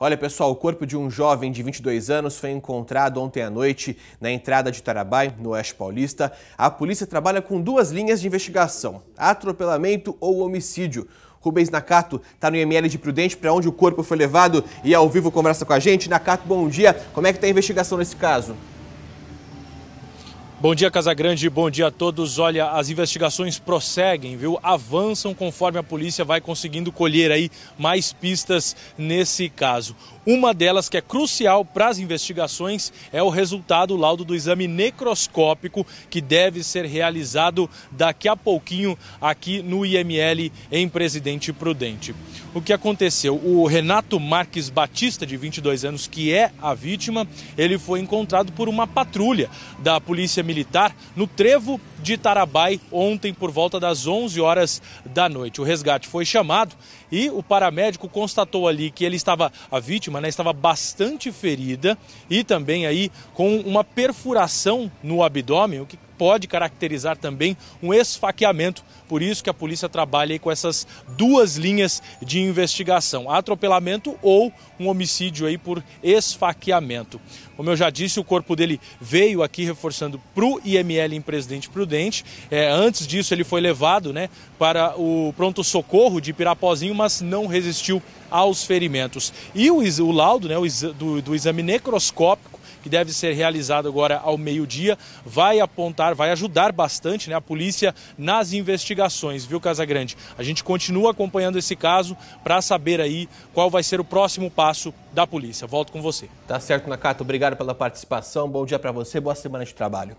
Olha, pessoal, o corpo de um jovem de 22 anos foi encontrado ontem à noite na entrada de Tarabai, no Oeste Paulista. A polícia trabalha com duas linhas de investigação: atropelamento ou homicídio. Rubens Nakato está no IML de Prudente, para onde o corpo foi levado e ao vivo conversa com a gente. Nakato, bom dia. Como é que está a investigação nesse caso? Bom dia, Casagrande. Bom dia a todos. Olha, as investigações prosseguem, viu? Avançam conforme a polícia vai conseguindo colher aí mais pistas nesse caso. Uma delas que é crucial para as investigações é o resultado, o laudo do exame necroscópico que deve ser realizado daqui a pouquinho aqui no IML em Presidente Prudente. O que aconteceu? O Renato Marques Batista, de 22 anos, que é a vítima, ele foi encontrado por uma patrulha da Polícia Militar no trevo de Tarabai ontem por volta das 11 horas da noite. O resgate foi chamado e o paramédico constatou ali que ele estava a vítima, né, estava bastante ferida e também aí com uma perfuração no abdômen, o que pode caracterizar também um esfaqueamento. Por isso que a polícia trabalha com essas duas linhas de investigação: atropelamento ou um homicídio aí por esfaqueamento. Como eu já disse, o corpo dele veio aqui reforçando para o IML em Presidente Prudente. É, antes disso, ele foi levado né, para o pronto-socorro de Pirapozinho, mas não resistiu aos ferimentos. E o, o laudo né, do, do exame necroscópico que deve ser realizado agora ao meio-dia, vai apontar, vai ajudar bastante né, a polícia nas investigações, viu, Casagrande? A gente continua acompanhando esse caso para saber aí qual vai ser o próximo passo da polícia. Volto com você. Tá certo, Nakata. Obrigado pela participação. Bom dia para você. Boa semana de trabalho.